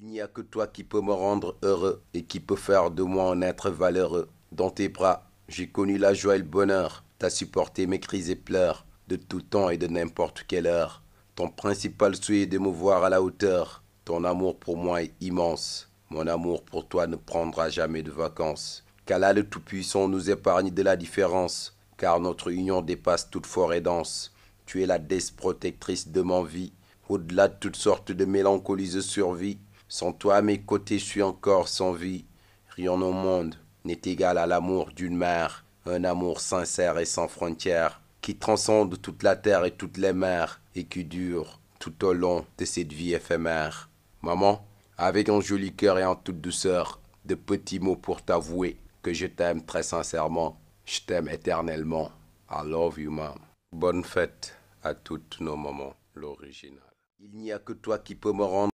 Il n'y a que toi qui peux me rendre heureux et qui peut faire de moi un être valeureux. Dans tes bras, j'ai connu la joie et le bonheur. T'as supporté mes crises et pleurs de tout temps et de n'importe quelle heure. Ton principal souhait est de me voir à la hauteur. Ton amour pour moi est immense. Mon amour pour toi ne prendra jamais de vacances. Qu'Allah le Tout-Puissant nous épargne de la différence, car notre union dépasse toute forêt dense. Tu es la déesse protectrice de mon vie. Au-delà de toutes sortes de mélancolies de survie, sans toi, mes côtés, je suis encore sans vie. Rien au monde n'est égal à l'amour d'une mère, un amour sincère et sans frontières, qui transcende toute la terre et toutes les mers, et qui dure tout au long de cette vie éphémère. Maman, avec un joli cœur et en toute douceur, de petits mots pour t'avouer que je t'aime très sincèrement, je t'aime éternellement. I love you, mom. Bonne fête à toutes nos mamans, l'original. Il n'y a que toi qui peux me rendre.